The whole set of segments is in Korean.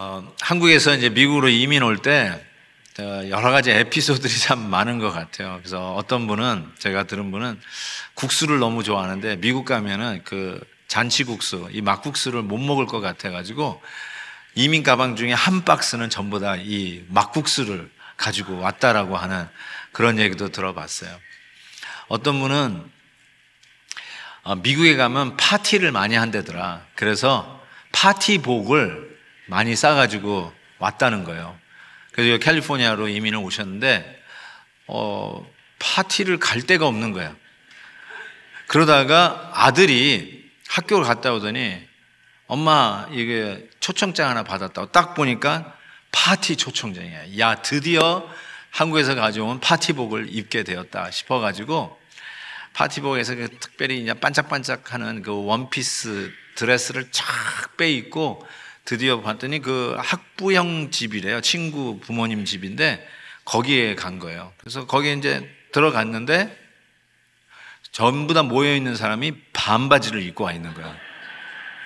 어, 한국에서 이제 미국으로 이민 올때 어, 여러 가지 에피소드들이 참 많은 것 같아요. 그래서 어떤 분은 제가 들은 분은 국수를 너무 좋아하는데 미국 가면은 그 잔치국수, 이 막국수를 못 먹을 것 같아가지고 이민 가방 중에 한 박스는 전부 다 이 막국수를 가지고 왔다라고 하는 그런 얘기도 들어봤어요. 어떤 분은 어, 미국에 가면 파티를 많이 한대더라. 그래서 파티복을 많이 싸가지고 왔다는 거예요. 그래서 캘리포니아로 이민을 오셨는데, 어, 파티를 갈 데가 없는 거예 그러다가 아들이 학교를 갔다 오더니, 엄마, 이게 초청장 하나 받았다고 딱 보니까 파티 초청장이야. 야, 드디어 한국에서 가져온 파티복을 입게 되었다 싶어가지고, 파티복에서 그 특별히 그냥 반짝반짝하는 그 원피스 드레스를 쫙 빼입고, 드디어 봤더니 그 학부형 집이래요. 친구 부모님 집인데 거기에 간 거예요. 그래서 거기에 이제 들어갔는데 전부 다 모여 있는 사람이 반바지를 입고 와 있는 거야.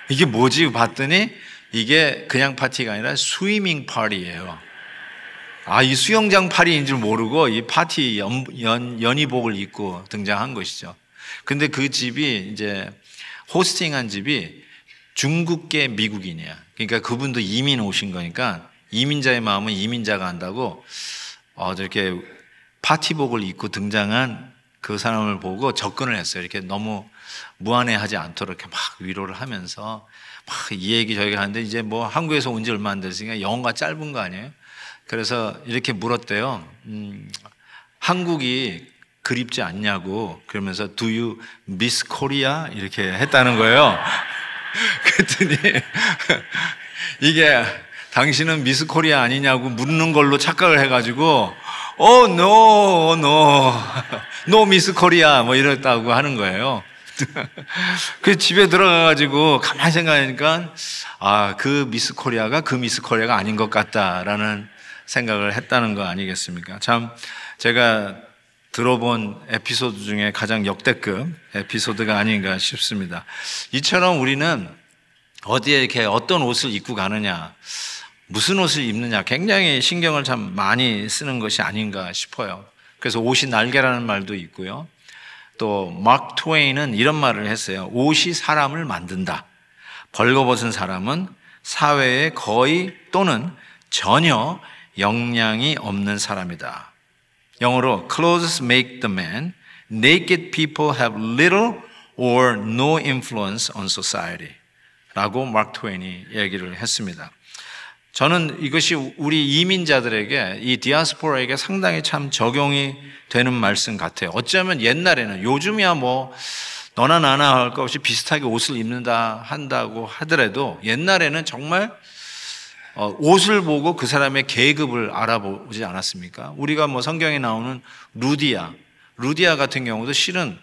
이게 뭐지? 봤더니 이게 그냥 파티가 아니라 스위밍 파티예요. 아, 이 수영장 파리인 줄 모르고 이 파티 연, 연, 연의복을 입고 등장한 것이죠. 근데 그 집이 이제 호스팅한 집이 중국계 미국인이야. 그러니까 그분도 이민 오신 거니까 이민자의 마음은 이민자가 한다고 어, 저렇게 파티복을 입고 등장한 그 사람을 보고 접근을 했어요. 이렇게 너무 무한해하지 않도록 이렇게 막 위로를 하면서 막 이 얘기 저기 하는데 이제 뭐 한국에서 온 지 얼마 안 됐으니까 영어가 짧은 거 아니에요? 그래서 이렇게 물었대요. 음, 한국이 그립지 않냐고 그러면서 Do you miss Korea 이렇게 했다는 거예요. 그랬더니 이게 당신은 미스 코리아 아니냐고 묻는 걸로 착각을 해가지고 어, 노, 노, 노 미스 코리아 뭐 이랬다고 하는 거예요. 그 집에 들어가가지고 가만히 생각하니까 아, 그 미스 코리아가 그 미스 코리아가 아닌 것 같다라는 생각을 했다는 거 아니겠습니까? 참 제가 들어본 에피소드 중에 가장 역대급 에피소드가 아닌가 싶습니다. 이처럼 우리는 어디에 이렇게 어떤 옷을 입고 가느냐, 무슨 옷을 입느냐 굉장히 신경을 참 많이 쓰는 것이 아닌가 싶어요. 그래서 옷이 날개라는 말도 있고요. 또 마크 트웨인은 이런 말을 했어요. 옷이 사람을 만든다. 벌거벗은 사람은 사회에 거의 또는 전혀 영향이 없는 사람이다. 영어로 clothes make the man. Naked people have little or no influence on society. 라고 마크 트웨인이 얘기를 했습니다. 저는 이것이 우리 이민자들에게 이 디아스포라에게 상당히 참 적용이 되는 말씀 같아요. 어쩌면 옛날에는 요즘이야 뭐 너나 나나 할 것 없이 비슷하게 옷을 입는다 한다고 하더라도 옛날에는 정말 어, 옷을 보고 그 사람의 계급을 알아보지 않았습니까? 우리가 뭐 성경에 나오는 루디아, 루디아 같은 경우도 실은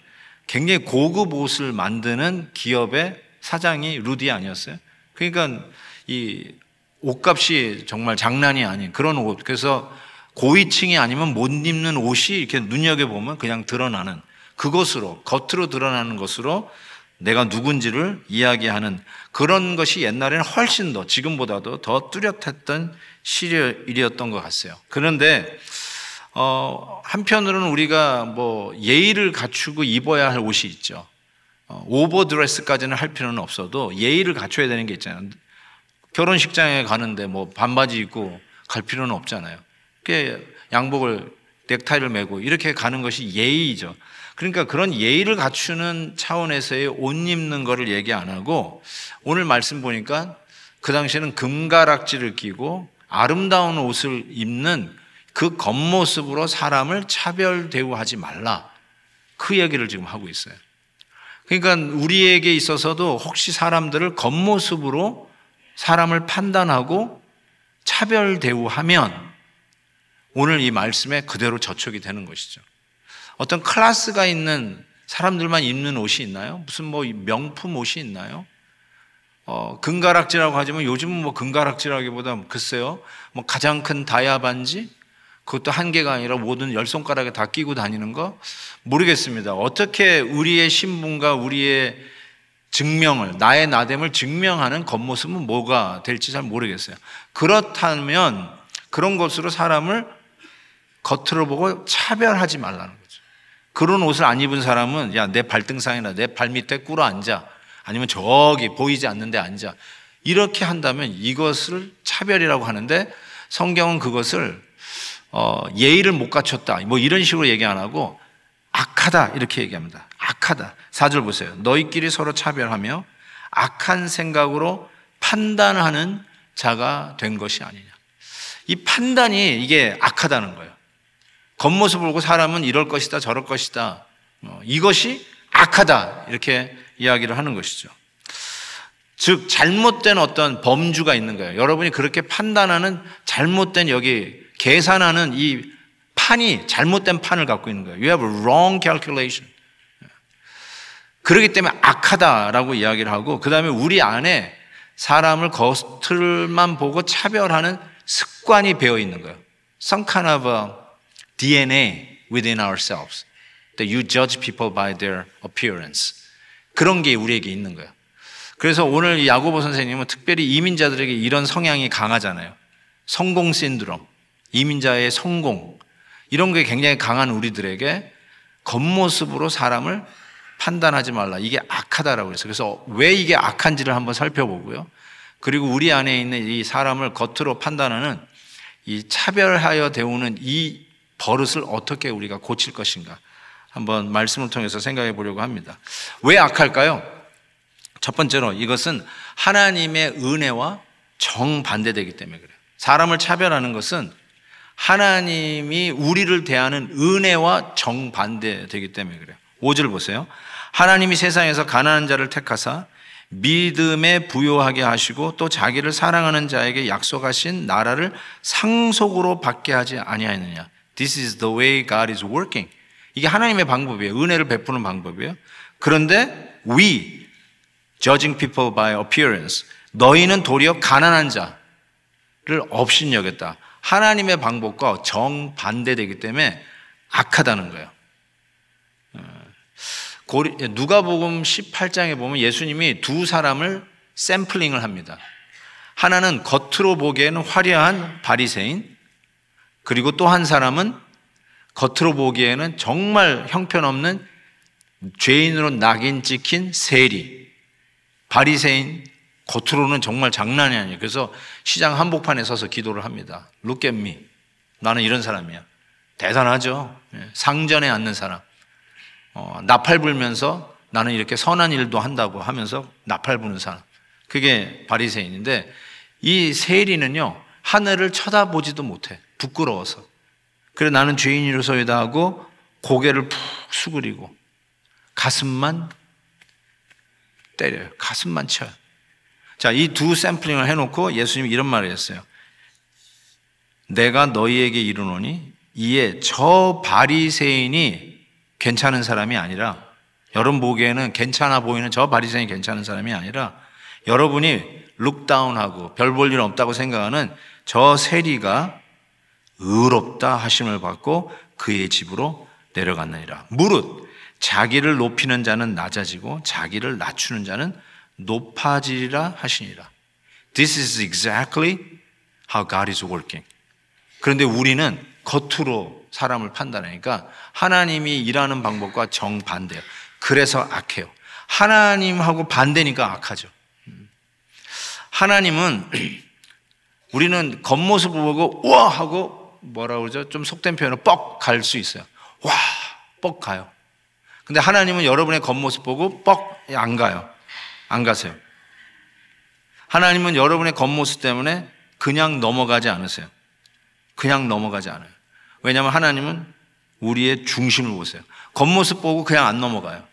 굉장히 고급 옷을 만드는 기업의 사장이 루디아 아니었어요? 그러니까 이 옷값이 정말 장난이 아닌 그런 옷. 그래서 고위층이 아니면 못 입는 옷이 이렇게 눈여겨보면 그냥 드러나는 그것으로, 겉으로 드러나는 것으로 내가 누군지를 이야기하는 그런 것이 옛날에는 훨씬 더 지금보다도 더 뚜렷했던 시일이었던 것 같아요. 그런데 어, 한편으로는 우리가 뭐 예의를 갖추고 입어야 할 옷이 있죠. 어, 오버드레스까지는 할 필요는 없어도 예의를 갖춰야 되는 게 있잖아요. 결혼식장에 가는데 뭐 반바지 입고 갈 필요는 없잖아요. 그 양복을 넥타이를 메고 이렇게 가는 것이 예의죠. 그러니까 그런 예의를 갖추는 차원에서의 옷 입는 거를 얘기 안 하고 오늘 말씀 보니까 그 당시에는 금가락지를 끼고 아름다운 옷을 입는 그 겉모습으로 사람을 차별 대우하지 말라. 그 얘기를 지금 하고 있어요. 그러니까 우리에게 있어서도 혹시 사람들을 겉모습으로 사람을 판단하고 차별 대우하면 오늘 이 말씀에 그대로 저촉이 되는 것이죠. 어떤 클라스가 있는 사람들만 입는 옷이 있나요? 무슨 뭐 명품 옷이 있나요? 어, 금가락지라고 하지만 요즘은 뭐 금가락지라기보다 글쎄요. 뭐 가장 큰 다이아 반지? 그것도 한 개가 아니라 모든 열 손가락에 다 끼고 다니는 거? 모르겠습니다. 어떻게 우리의 신분과 우리의 증명을, 나의 나됨을 증명하는 겉모습은 뭐가 될지 잘 모르겠어요. 그렇다면 그런 것으로 사람을 겉으로 보고 차별하지 말라는 거예요. 그런 옷을 안 입은 사람은 야, 내 발등상이나 내 발밑에 꿇어 앉아. 아니면 저기 보이지 않는데 앉아. 이렇게 한다면 이것을 차별이라고 하는데 성경은 그것을 어, 예의를 못 갖췄다. 뭐 이런 식으로 얘기 안 하고 악하다. 이렇게 얘기합니다. 악하다. 사절 보세요. 너희끼리 서로 차별하며 악한 생각으로 판단하는 자가 된 것이 아니냐. 이 판단이 이게 악하다는 거예요. 겉모습을 보고 사람은 이럴 것이다, 저럴 것이다. 뭐, 이것이 악하다. 이렇게 이야기를 하는 것이죠. 즉, 잘못된 어떤 범주가 있는 거예요. 여러분이 그렇게 판단하는 잘못된 여기 계산하는 이 판이 잘못된 판을 갖고 있는 거예요. You have a wrong calculation. 그렇기 때문에 악하다라고 이야기를 하고, 그 다음에 우리 안에 사람을 겉을만 보고 차별하는 습관이 배어 있는 거예요. Some kind of DNA within ourselves. That you judge people by their appearance. 그런 게 우리에게 있는 거예요. 그래서 오늘 야고보 선생님은 특별히 이민자들에게 이런 성향이 강하잖아요. 성공 신드롬, 이민자의 성공 이런 게 굉장히 강한 우리들에게 겉모습으로 사람을 판단하지 말라. 이게 악하다라고 그래서 그래서 왜 이게 악한지를 한번 살펴보고요. 그리고 우리 안에 있는 이 사람을 겉으로 판단하는 이 차별하여 대우는 이 버릇을 어떻게 우리가 고칠 것인가 한번 말씀을 통해서 생각해 보려고 합니다. 왜 악할까요? 첫 번째로 이것은 하나님의 은혜와 정반대되기 때문에 그래요. 사람을 차별하는 것은 하나님이 우리를 대하는 은혜와 정반대되기 때문에 그래요. 5절 보세요. 하나님이 세상에서 가난한 자를 택하사 믿음에 부여하게 하시고 또 자기를 사랑하는 자에게 약속하신 나라를 상속으로 받게 하지 아니하느냐. This is the way God is working. 이게 하나님의 방법이에요. 은혜를 베푸는 방법이에요. 그런데 we judging people by appearance. 너희는 도리어 가난한 자를 업신여겼다. 하나님의 방법과 정반대되기 때문에 악하다는 거예요. 어, 누가복음 18장에 보면 예수님이 두 사람을 샘플링을 합니다. 하나는 겉으로 보기에는 화려한 바리새인, 그리고 또 한 사람은 겉으로 보기에는 정말 형편없는 죄인으로 낙인 찍힌 세리, 바리세인 겉으로는 정말 장난이 아니에요. 그래서 시장 한복판에 서서 기도를 합니다. Look at me. 나는 이런 사람이야. 대단하죠. 예, 상전에 앉는 사람. 어, 나팔 불면서 나는 이렇게 선한 일도 한다고 하면서 나팔 부는 사람. 그게 바리새인인데 이 세리는요 하늘을 쳐다보지도 못해. 부끄러워서. 그래 나는 죄인이로소이다 하고 고개를 푹 수그리고 가슴만 때려요. 가슴만 쳐요. 자, 이 두 샘플링을 해놓고 예수님이 이런 말을 했어요. 내가 너희에게 이르노니 이에 저 바리새인이 괜찮은 사람이 아니라 여러분 보기에는 괜찮아 보이는 저 바리새인이 괜찮은 사람이 아니라 여러분이 룩다운하고 별 볼 일 없다고 생각하는 저 세리가 의롭다 하심을 받고 그의 집으로 내려갔느니라. 무릇 자기를 높이는 자는 낮아지고 자기를 낮추는 자는 높아지리라 하시니라. This is exactly how God is working. 그런데 우리는 겉으로 사람을 판단하니까 하나님이 일하는 방법과 정반대예요. 그래서 악해요. 하나님하고 반대니까 악하죠. 하나님은 우리는 겉모습을 보고 우와 하고 뭐라 그러죠? 좀 속된 표현으로 뻑 갈 수 있어요. 와, 뻑 가요. 근데 하나님은 여러분의 겉모습 보고 뻑 안 가요. 안 가세요. 하나님은 여러분의 겉모습 때문에 그냥 넘어가지 않으세요. 그냥 넘어가지 않아요. 왜냐하면 하나님은 우리의 중심을 보세요. 겉모습 보고 그냥 안 넘어가요.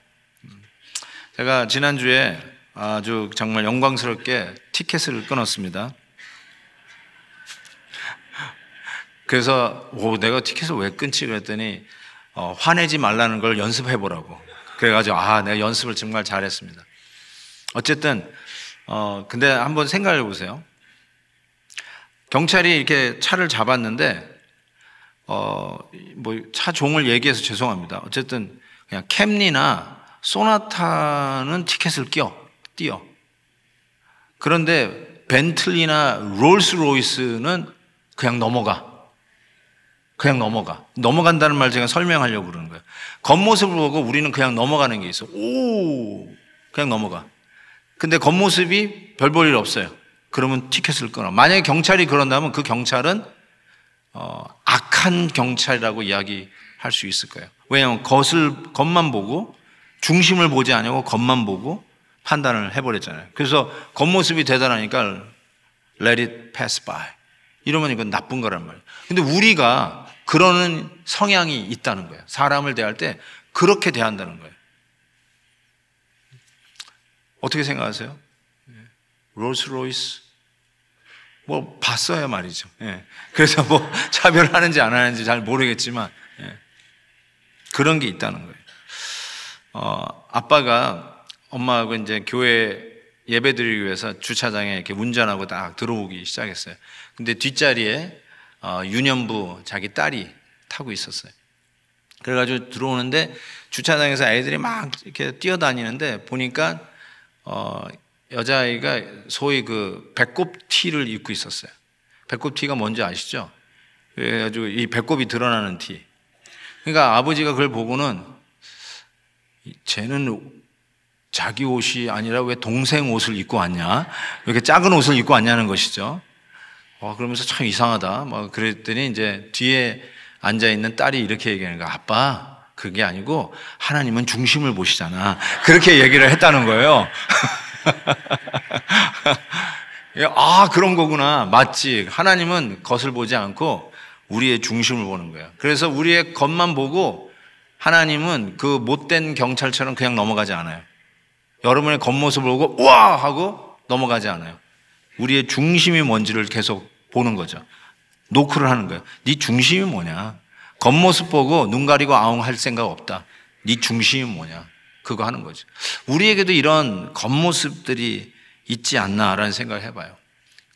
제가 지난주에 아주 정말 영광스럽게 티켓을 끊었습니다. 그래서 오, 내가 티켓을 왜 끊지 그랬더니 어, 화내지 말라는 걸 연습해 보라고. 그래가지고 아 내가 연습을 정말 잘했습니다. 어쨌든 어 근데 한번 생각해 보세요. 경찰이 이렇게 차를 잡았는데 어 뭐 차 종을 얘기해서 죄송합니다. 어쨌든 그냥 캠리나 소나타는 티켓을 끼어 띄어. 그런데 벤틀리나 롤스로이스는 그냥 넘어가. 그냥 넘어가. 넘어간다는 말 제가 설명하려고 그러는 거예요. 겉모습을 보고 우리는 그냥 넘어가는 게 있어. 오! 그냥 넘어가. 근데 겉모습이 별볼일 없어요. 그러면 티켓을 끊어. 만약에 경찰이 그런다면 그 경찰은 어, 악한 경찰이라고 이야기할 수 있을 거예요. 왜냐하면 겉을 겉만 보고 중심을 보지 않냐고 겉만 보고 판단을 해버렸잖아요. 그래서 겉모습이 대단하니까 let it pass by 이러면 이건 나쁜 거란 말이에요. 근데 우리가 그러는 성향이 있다는 거예요. 사람을 대할 때 그렇게 대한다는 거예요. 어떻게 생각하세요? 롤스로이스 뭐 봤어요 말이죠. 예. 그래서 뭐 차별하는지 안 하는지 잘 모르겠지만 예. 그런 게 있다는 거예요. 어, 아빠가 엄마하고 이제 교회 예배드리기 위해서 주차장에 이렇게 운전하고 딱 들어오기 시작했어요. 근데 뒷자리에 어, 유년부 자기 딸이 타고 있었어요. 그래가지고 들어오는데 주차장에서 아이들이 막 이렇게 뛰어다니는데 보니까 어, 여자아이가 소위 그 배꼽 티를 입고 있었어요. 배꼽 티가 뭔지 아시죠? 그래가지고 이 배꼽이 드러나는 티. 그러니까 아버지가 그걸 보고는 쟤는 자기 옷이 아니라 왜 동생 옷을 입고 왔냐? 이렇게 작은 옷을 입고 왔냐는 것이죠. 와, 그러면서 참 이상하다. 막 뭐 그랬더니 이제 뒤에 앉아 있는 딸이 이렇게 얘기하는 거야. 아빠, 그게 아니고 하나님은 중심을 보시잖아. 그렇게 얘기를 했다는 거예요. 아, 그런 거구나. 맞지. 하나님은 겉을 보지 않고 우리의 중심을 보는 거야. 그래서 우리의 겉만 보고 하나님은 그 못된 경찰처럼 그냥 넘어가지 않아요. 여러분의 겉모습을 보고 우와 하고 넘어가지 않아요. 우리의 중심이 뭔지를 계속 보는 거죠. 노크를 하는 거예요. 네 중심이 뭐냐? 겉모습 보고 눈 가리고 아웅 할 생각 없다. 네 중심이 뭐냐? 그거 하는 거죠. 우리에게도 이런 겉모습들이 있지 않나라는 생각을 해봐요.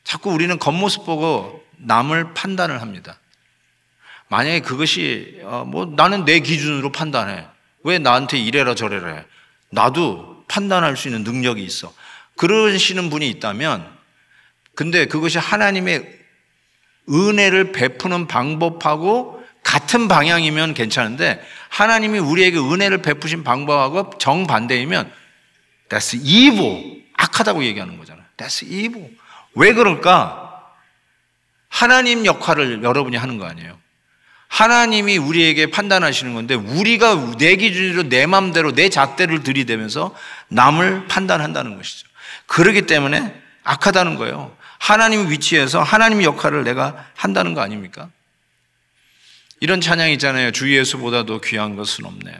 자꾸 우리는 겉모습 보고 남을 판단을 합니다. 만약에 그것이 어, 뭐 나는 내 기준으로 판단해. 왜 나한테 이래라 저래라 해. 나도 판단할 수 있는 능력이 있어. 그러시는 분이 있다면 근데 그것이 하나님의 은혜를 베푸는 방법하고 같은 방향이면 괜찮은데 하나님이 우리에게 은혜를 베푸신 방법하고 정반대이면 that's evil. 악하다고 얘기하는 거잖아요. that's evil. 왜 그럴까? 하나님 역할을 여러분이 하는 거 아니에요. 하나님이 우리에게 판단하시는 건데 우리가 내 기준으로 내 마음대로 내 잣대를 들이대면서 남을 판단한다는 것이죠. 그러기 때문에 악하다는 거예요. 하나님 위치에서 하나님 역할을 내가 한다는 거 아닙니까? 이런 찬양 있잖아요. 주 예수보다도 귀한 것은 없네.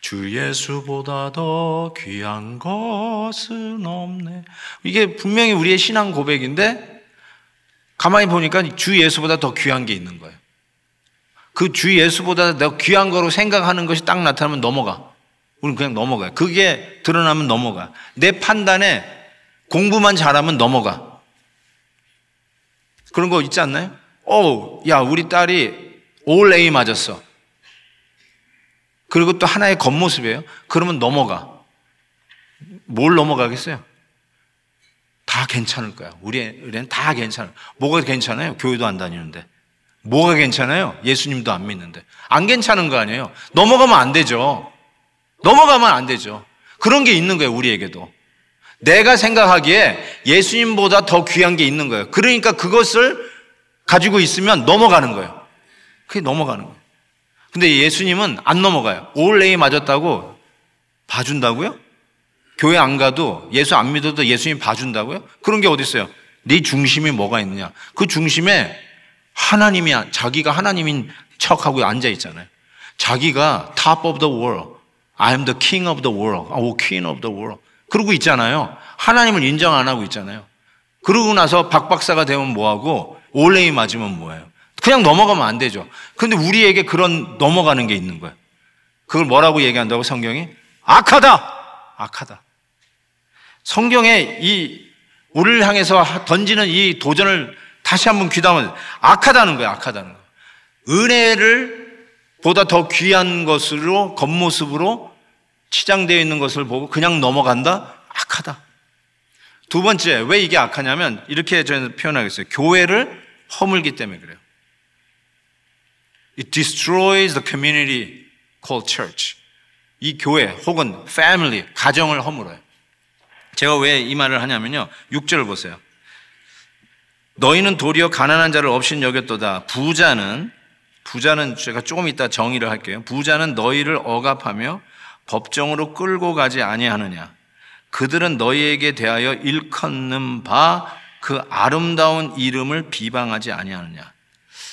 주 예수보다 더 귀한 것은 없네. 이게 분명히 우리의 신앙 고백인데 가만히 보니까 주 예수보다 더 귀한 게 있는 거예요. 그 주 예수보다 더 귀한 거로 생각하는 것이 딱 나타나면 넘어가. 우리는 그냥 넘어가요. 그게 드러나면 넘어가. 내 판단에 공부만 잘하면 넘어가. 그런 거 있지 않나요? 어 야, 우리 딸이 올 A 맞았어. 그리고 또 하나의 겉모습이에요. 그러면 넘어가. 뭘 넘어가겠어요? 다 괜찮을 거야. 우리 우는다 괜찮아. 뭐가 괜찮아요? 교회도 안 다니는데. 뭐가 괜찮아요? 예수님도 안 믿는데. 안 괜찮은 거 아니에요? 넘어가면 안 되죠. 넘어가면 안 되죠. 그런 게 있는 거예요, 우리에게도. 내가 생각하기에 예수님보다 더 귀한 게 있는 거예요. 그러니까 그것을 가지고 있으면 넘어가는 거예요. 그게 넘어가는 거예요. 근데 예수님은 안 넘어가요. 올레이 맞았다고 봐준다고요? 교회 안 가도 예수 안 믿어도 예수님 봐준다고요? 그런 게 어디 있어요? 네 중심이 뭐가 있느냐? 그 중심에 하나님이 자기가 하나님인 척하고 앉아 있잖아요. 자기가 top of the world, I'm the king of the world, or queen of the world. 그러고 있잖아요. 하나님을 인정 안 하고 있잖아요. 그러고 나서 박박사가 되면 뭐하고 올레이 맞으면 뭐예요? 그냥 넘어가면 안 되죠. 근데 우리에게 그런 넘어가는 게 있는 거예요. 그걸 뭐라고 얘기한다고 성경이? 악하다! 악하다. 성경에 이 우리를 향해서 던지는 이 도전을 다시 한 번 귀담아 악하다는 거예요. 악하다는 거예요. 은혜를 보다 더 귀한 것으로 겉모습으로 치장되어 있는 것을 보고 그냥 넘어간다? 악하다. 두 번째, 왜 이게 악하냐면 이렇게 저는 표현하겠어요. 교회를 허물기 때문에 그래요. It destroys the community called church. 이 교회 혹은 family, 가정을 허물어요. 제가 왜 이 말을 하냐면요. 6절을 보세요. 너희는 도리어 가난한 자를 없인 여겼도다. 부자는 부자는 제가 조금 이따 정의를 할게요. 부자는 너희를 억압하며 법정으로 끌고 가지 아니하느냐? 그들은 너희에게 대하여 일컫는 바 그 아름다운 이름을 비방하지 아니하느냐?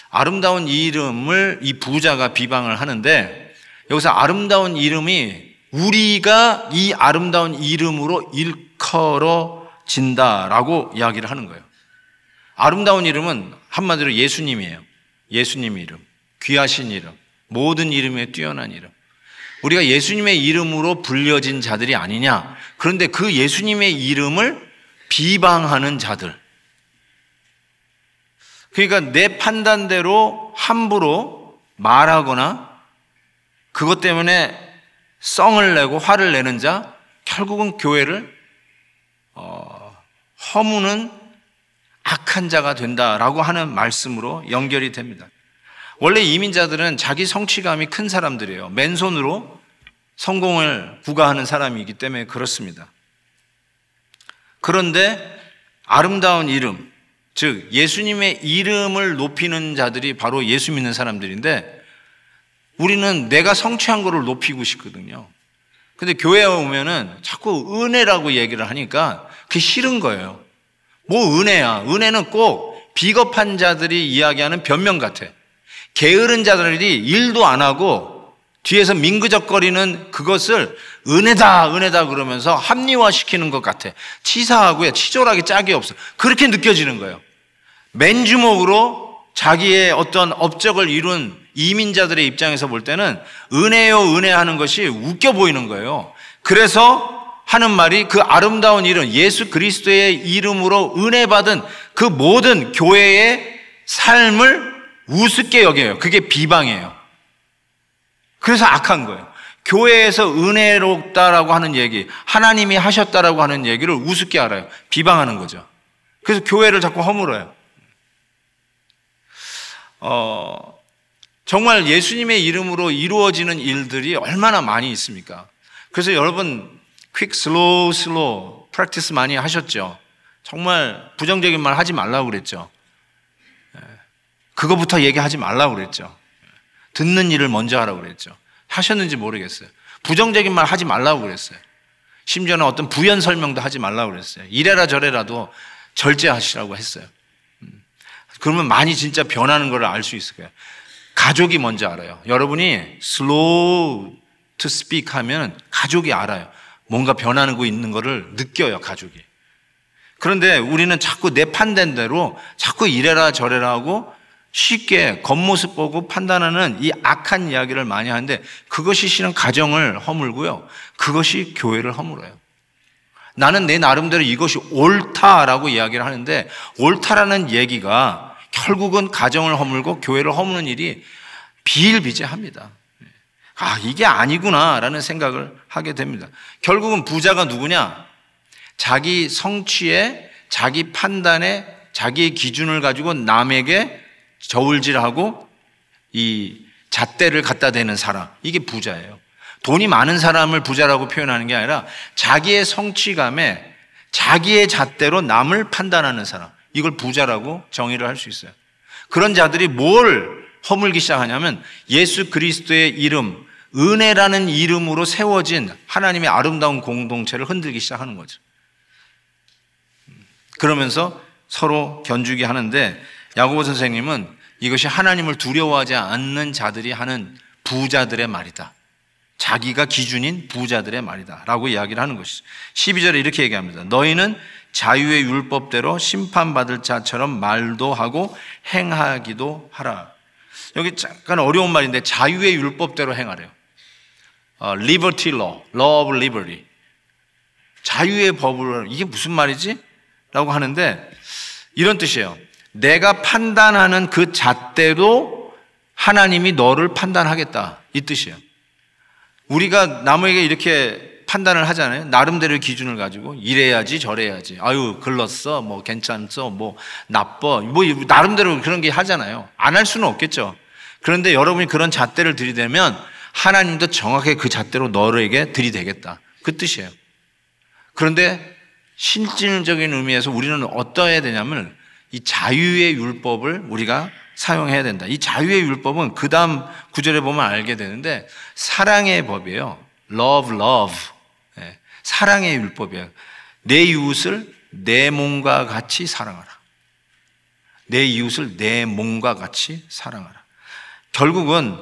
아름다운 이름을 이 부자가 비방을 하는데 여기서 아름다운 이름이 우리가 이 아름다운 이름으로 일컬어진다라고 이야기를 하는 거예요. 아름다운 이름은 한마디로 예수님이에요. 예수님 이름, 귀하신 이름, 모든 이름에 뛰어난 이름. 우리가 예수님의 이름으로 불려진 자들이 아니냐. 그런데 그 예수님의 이름을 비방하는 자들. 그러니까 내 판단대로 함부로 말하거나 그것 때문에 썽을 내고 화를 내는 자, 결국은 교회를 어, 허무는 악한 자가 된다라고 하는 말씀으로 연결이 됩니다. 원래 이민자들은 자기 성취감이 큰 사람들이에요. 맨손으로 성공을 구가하는 사람이기 때문에 그렇습니다. 그런데 아름다운 이름, 즉 예수님의 이름을 높이는 자들이 바로 예수 믿는 사람들인데 우리는 내가 성취한 거를 높이고 싶거든요. 근데 교회에 오면은 자꾸 은혜라고 얘기를 하니까 그게 싫은 거예요. 뭐 은혜야. 은혜는 꼭 비겁한 자들이 이야기하는 변명 같아. 게으른 자들이 일도 안 하고 뒤에서 민그적거리는 그것을 은혜다, 은혜다 그러면서 합리화시키는 것 같아. 치사하고요. 치졸하게 짝이 없어. 그렇게 느껴지는 거예요. 맨주먹으로 자기의 어떤 업적을 이룬 이민자들의 입장에서 볼 때는 은혜요, 은혜하는 것이 웃겨 보이는 거예요. 그래서 하는 말이 그 아름다운 이름, 예수 그리스도의 이름으로 은혜받은 그 모든 교회의 삶을 우습게 여겨요. 그게 비방이에요. 그래서 악한 거예요. 교회에서 은혜롭다라고 하는 얘기, 하나님이 하셨다라고 하는 얘기를 우습게 알아요. 비방하는 거죠. 그래서 교회를 자꾸 허물어요. 어, 정말 예수님의 이름으로 이루어지는 일들이 얼마나 많이 있습니까? 그래서 여러분, 퀵, 슬로우, 슬로우, 프랙티스 많이 하셨죠? 정말 부정적인 말 하지 말라고 그랬죠? 그거부터 얘기하지 말라고 그랬죠. 듣는 일을 먼저 하라고 그랬죠. 하셨는지 모르겠어요. 부정적인 말 하지 말라고 그랬어요. 심지어는 어떤 부연 설명도 하지 말라고 그랬어요. 이래라 저래라도 절제하시라고 했어요. 음. 그러면 많이 진짜 변하는 걸 알 수 있을 거예요. 가족이 먼저 알아요. 여러분이 slow to speak 하면 가족이 알아요. 뭔가 변하는 거 있는 거를 느껴요, 가족이. 그런데 우리는 자꾸 내판된대로 자꾸 이래라 저래라 하고 쉽게 겉모습 보고 판단하는 이 악한 이야기를 많이 하는데 그것이 실은 가정을 허물고요. 그것이 교회를 허물어요. 나는 내 나름대로 이것이 옳다라고 이야기를 하는데 옳다라는 얘기가 결국은 가정을 허물고 교회를 허무는 일이 비일비재합니다. 아, 이게 아니구나라는 생각을 하게 됩니다. 결국은 부자가 누구냐? 자기 성취에, 자기 판단에, 자기의 기준을 가지고 남에게 저울질하고 이 잣대를 갖다 대는 사람. 이게 부자예요. 돈이 많은 사람을 부자라고 표현하는 게 아니라 자기의 성취감에 자기의 잣대로 남을 판단하는 사람. 이걸 부자라고 정의를 할 수 있어요. 그런 자들이 뭘 허물기 시작하냐면 예수 그리스도의 이름, 은혜라는 이름으로 세워진 하나님의 아름다운 공동체를 흔들기 시작하는 거죠. 그러면서 서로 견주기 하는데 야고보 선생님은 이것이 하나님을 두려워하지 않는 자들이 하는 부자들의 말이다. 자기가 기준인 부자들의 말이다. 라고 이야기를 하는 것이죠. 12절에 이렇게 얘기합니다. 너희는 자유의 율법대로 심판받을 자처럼 말도 하고 행하기도 하라. 여기 잠깐 어려운 말인데 자유의 율법대로 행하래요. 어, liberty law, law of liberty. 자유의 법을, 이게 무슨 말이지? 라고 하는데 이런 뜻이에요. 내가 판단하는 그 잣대로 하나님이 너를 판단하겠다. 이 뜻이에요. 우리가 남에게 이렇게 판단을 하잖아요. 나름대로 기준을 가지고 이래야지 저래야지. 아유 글렀어. 뭐 괜찮소. 뭐 나빠. 뭐 나름대로 그런 게 하잖아요. 안 할 수는 없겠죠. 그런데 여러분이 그런 잣대를 들이대면 하나님도 정확히 그 잣대로 너에게 들이대겠다. 그 뜻이에요. 그런데 실질적인 의미에서 우리는 어떠해야 되냐면 이 자유의 율법을 우리가 사용해야 된다. 이 자유의 율법은 그 다음 구절에 보면 알게 되는데 사랑의 법이에요. love, love. 예, 사랑의 율법이에요. 내 이웃을 내 몸과 같이 사랑하라. 내 이웃을 내 몸과 같이 사랑하라. 결국은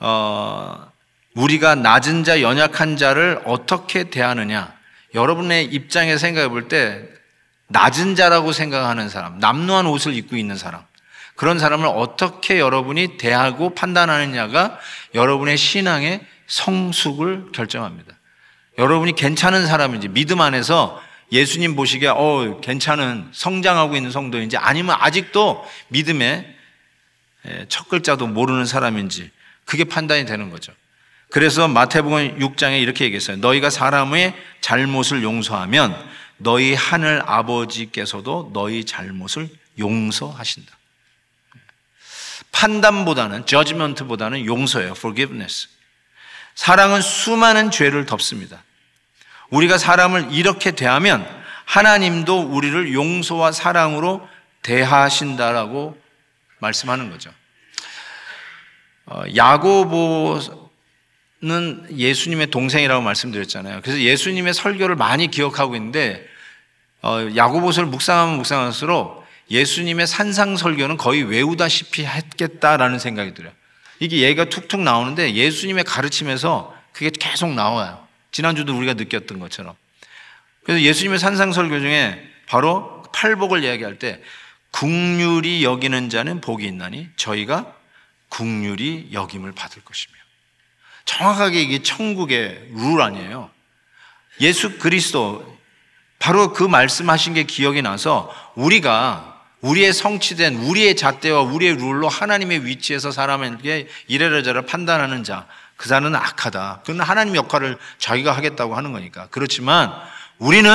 어, 우리가 낮은 자, 연약한 자를 어떻게 대하느냐. 여러분의 입장에 생각해 볼때 낮은 자라고 생각하는 사람, 남루한 옷을 입고 있는 사람, 그런 사람을 어떻게 여러분이 대하고 판단하느냐가 여러분의 신앙의 성숙을 결정합니다. 여러분이 괜찮은 사람인지 믿음 안에서 예수님 보시기에 어 괜찮은 성장하고 있는 성도인지 아니면 아직도 믿음의 첫 글자도 모르는 사람인지 그게 판단이 되는 거죠. 그래서 마태복음 6장에 이렇게 얘기했어요. 너희가 사람의 잘못을 용서하면 너희 하늘 아버지께서도 너희 잘못을 용서하신다. 판단보다는 judgment보다는 용서예요. forgiveness. 사랑은 수많은 죄를 덮습니다. 우리가 사람을 이렇게 대하면 하나님도 우리를 용서와 사랑으로 대하신다라고 말씀하는 거죠. 어, 야고보는 예수님의 동생이라고 말씀드렸잖아요. 그래서 예수님의 설교를 많이 기억하고 있는데 어, 야고보서를 묵상하면 묵상할수록 예수님의 산상설교는 거의 외우다시피 했겠다라는 생각이 들어요. 이게 얘가 툭툭 나오는데 예수님의 가르침에서 그게 계속 나와요. 지난주도 우리가 느꼈던 것처럼. 그래서 예수님의 산상설교 중에 바로 팔복을 이야기할 때 국률이 여기는 자는 복이 있나니 저희가 국률이 여김을 받을 것이며 정확하게 이게 천국의 룰 아니에요. 예수 그리스도 바로 그 말씀하신 게 기억이 나서 우리가 우리의 성취된 우리의 잣대와 우리의 룰로 하나님의 위치에서 사람에게 이래라 저라 래 판단하는 자, 그 자는 악하다. 그는 하나님 역할을 자기가 하겠다고 하는 거니까. 그렇지만 우리는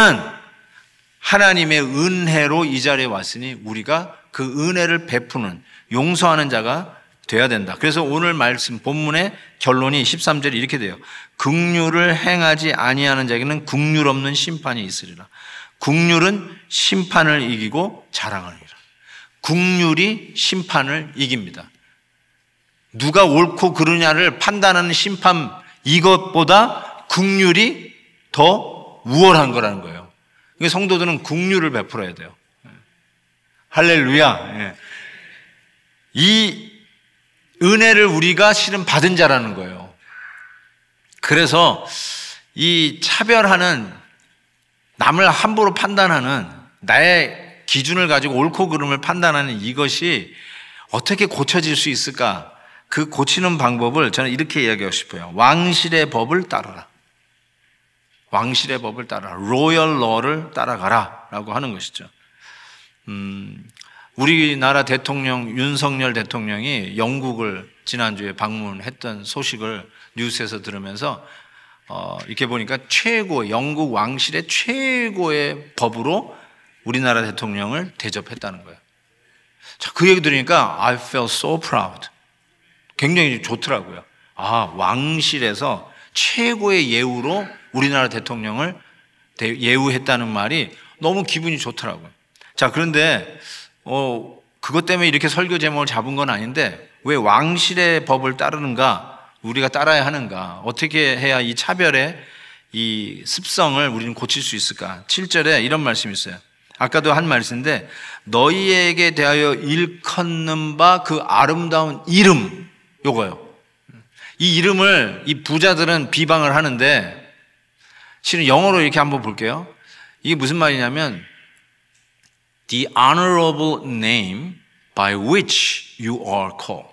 하나님의 은혜로 이 자리에 왔으니 우리가 그 은혜를 베푸는 용서하는 자가 돼야 된다. 그래서 오늘 말씀 본문의 결론이 13절이 이렇게 돼요. 극률을 행하지 아니하는 자에게는 극률 없는 심판이 있으리라. 국률은 심판을 이기고 자랑을 이라. 국률이 심판을 이깁니다. 누가 옳고 그르냐를 판단하는 심판 이것보다 국률이 더 우월한 거라는 거예요. 그러니까 성도들은 국률을 베풀어야 돼요. 할렐루야. 예. 이 은혜를 우리가 실은 받은 자라는 거예요. 그래서 이 차별하는 남을 함부로 판단하는 나의 기준을 가지고 옳고 그름을 판단하는 이것이 어떻게 고쳐질 수 있을까? 그 고치는 방법을 저는 이렇게 이야기하고 싶어요. 왕실의 법을 따르라. 왕실의 법을 따라 로열 러를 따라가라. 라고 하는 것이죠. 음, 우리나라 대통령, 윤석열 대통령이 영국을 지난주에 방문했던 소식을 뉴스에서 들으면서 어, 이렇게 보니까 최고 영국 왕실의 최고의 법으로 우리나라 대통령을 대접했다는 거예요. 자, 그 얘기 들으니까 I felt so proud. 굉장히 좋더라고요. 아, 왕실에서 최고의 예우로 우리나라 대통령을 예우했다는 말이 너무 기분이 좋더라고요. 자, 그런데, 어, 그것 때문에 이렇게 설교 제목을 잡은 건 아닌데, 왜 왕실의 법을 따르는가? 우리가 따라야 하는가? 어떻게 해야 이 차별의 이 습성을 우리는 고칠 수 있을까? 7절에 이런 말씀이 있어요. 아까도 한 말씀인데 너희에게 대하여 일컫는 바 그 아름다운 이름 요거요. 이 이름을 이 부자들은 비방을 하는데 실은 영어로 이렇게 한번 볼게요. 이게 무슨 말이냐면 the honorable name by which you are called.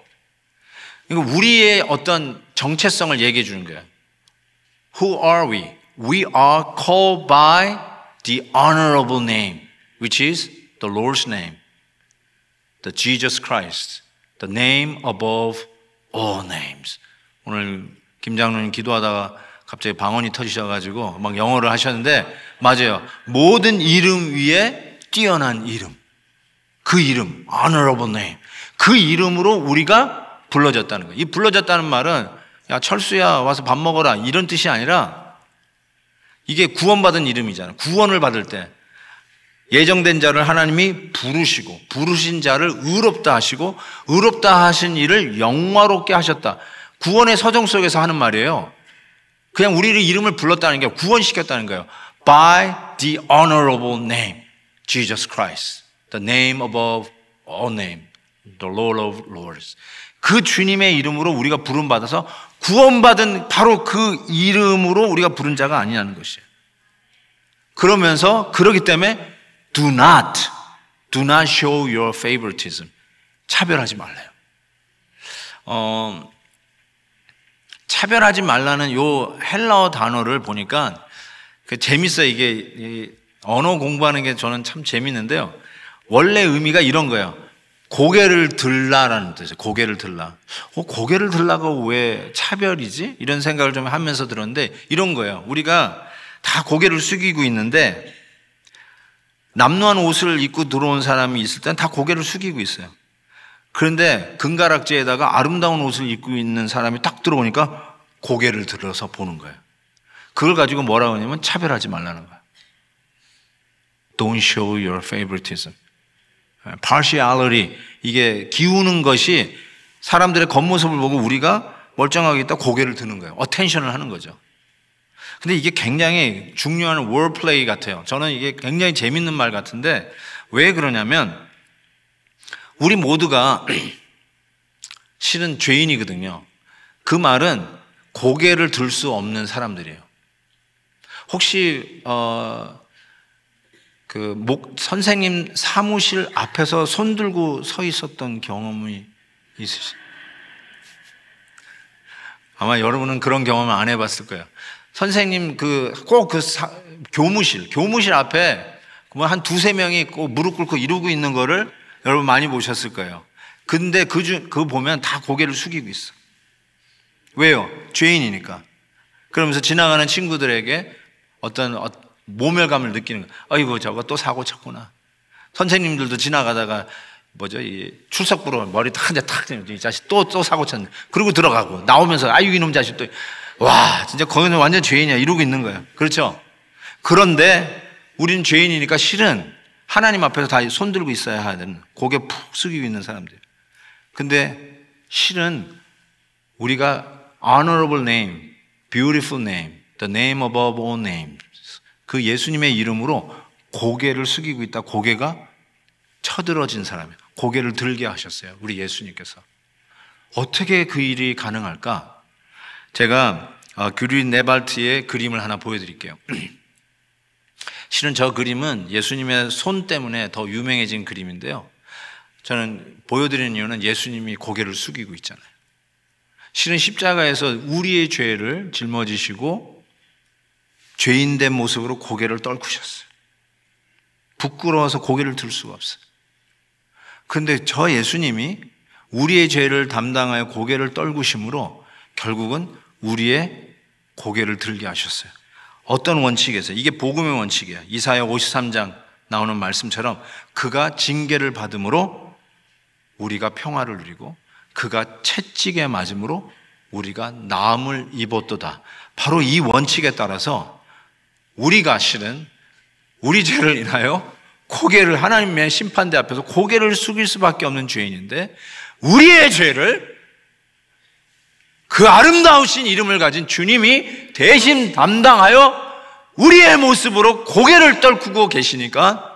우리의 어떤 정체성을 얘기해 주는 거예요. Who are we? We are called by the honorable name, which is the Lord's name, the Jesus Christ, the name above all names. 오늘 김장로님 기도하다가 갑자기 방언이 터지셔가지고 막 영어를 하셨는데 맞아요. 모든 이름 위에 뛰어난 이름, 그 이름, honorable name, 그 이름으로 우리가 불러졌다는 거예요. 이 불러졌다는 말은 야, 철수야, 와서 밥 먹어라. 이런 뜻이 아니라 이게 구원받은 이름이잖아. 구원을 받을 때 예정된 자를 하나님이 부르시고 부르신 자를 의롭다 하시고 의롭다 하신 일을 영화롭게 하셨다. 구원의 서정 속에서 하는 말이에요. 그냥 우리를 이름을 불렀다는 게 구원시켰다는 거예요. By the honorable name, Jesus Christ, the name above all name, the Lord of Lords. 그 주님의 이름으로 우리가 부름받아서 구원받은 바로 그 이름으로 우리가 부른 자가 아니라는 것이에요. 그러면서 그러기 때문에 do not, do not show your favoritism. 차별하지 말래요. 어, 차별하지 말라는 요 헬라어 단어를 보니까 그 재밌어요. 이게 언어 공부하는 게 저는 참 재밌는데요. 원래 의미가 이런 거예요. 고개를 들라라는 뜻이에요. 고개를 들라. 어, 고개를 들라가 왜 차별이지? 이런 생각을 좀 하면서 들었는데 이런 거예요. 우리가 다 고개를 숙이고 있는데 남루한 옷을 입고 들어온 사람이 있을 땐 다 고개를 숙이고 있어요. 그런데 금가락지에다가 아름다운 옷을 입고 있는 사람이 딱 들어오니까 고개를 들어서 보는 거예요. 그걸 가지고 뭐라고 하냐면 차별하지 말라는 거예요. Don't show your favoritism. partiality 이게 기우는 것이 사람들의 겉모습을 보고 우리가 멀쩡하게 딱 고개를 드는 거예요. 어텐션을 하는 거죠. 근데 이게 굉장히 중요한 월플레이 같아요. 저는 이게 굉장히 재밌는 말 같은데 왜 그러냐면 우리 모두가 실은 죄인이거든요. 그 말은 고개를 들 수 없는 사람들이에요. 혹시 어, 그목 선생님 사무실 앞에서 손 들고 서 있었던 경험이 있으시. 아마 여러분은 그런 경험을 안 해봤을 거예요. 선생님 그 꼭그 그 교무실 교무실 앞에 뭐 한 두세 명이 꼭 무릎 꿇고 이러고 있는 거를 여러분 많이 보셨을 거예요. 근데 그, 주, 그 보면 다 고개를 숙이고 있어. 왜요? 죄인이니까. 그러면서 지나가는 친구들에게 어떤 어, 모멸감을 느끼는 거예요. 아이고, 저거 또 사고 쳤구나. 선생님들도 지나가다가 뭐죠? 이 출석부로 머리 탁 한대 탁, 이 자식 또, 또 사고 쳤네. 그리고 들어가고 나오면서 아유, 이놈 자식 또, 와, 진짜 거기는 완전 죄인이야. 이러고 있는 거예요. 그렇죠? 그런데 우리는 죄인이니까 실은 하나님 앞에서 다 손들고 있어야 하는 고개 푹 숙이고 있는 사람들. 근데 실은 우리가 honorable name, beautiful name, the name above all names. 그 예수님의 이름으로 고개를 숙이고 있다. 고개가 쳐들어진 사람이에요. 고개를 들게 하셨어요. 우리 예수님께서. 어떻게 그 일이 가능할까? 제가 아, 규리 네발트의 그림을 하나 보여드릴게요. 실은 저 그림은 예수님의 손 때문에 더 유명해진 그림인데요. 저는 보여드리는 이유는 예수님이 고개를 숙이고 있잖아요. 실은 십자가에서 우리의 죄를 짊어지시고 죄인된 모습으로 고개를 떨구셨어요. 부끄러워서 고개를 들 수가 없어요. 근데 저 예수님이 우리의 죄를 담당하여 고개를 떨구심으로 결국은 우리의 고개를 들게 하셨어요. 어떤 원칙에서? 이게 복음의 원칙이에요. 이사야 53장 나오는 말씀처럼 그가 징계를 받음으로 우리가 평화를 누리고 그가 채찍에 맞음으로 우리가 나음을 입었도다. 바로 이 원칙에 따라서 우리가 실은 우리 죄를 인하여 고개를 하나님의 심판대 앞에서 고개를 숙일 수밖에 없는 죄인인데 우리의 죄를 그 아름다우신 이름을 가진 주님이 대신 담당하여 우리의 모습으로 고개를 떨구고 계시니까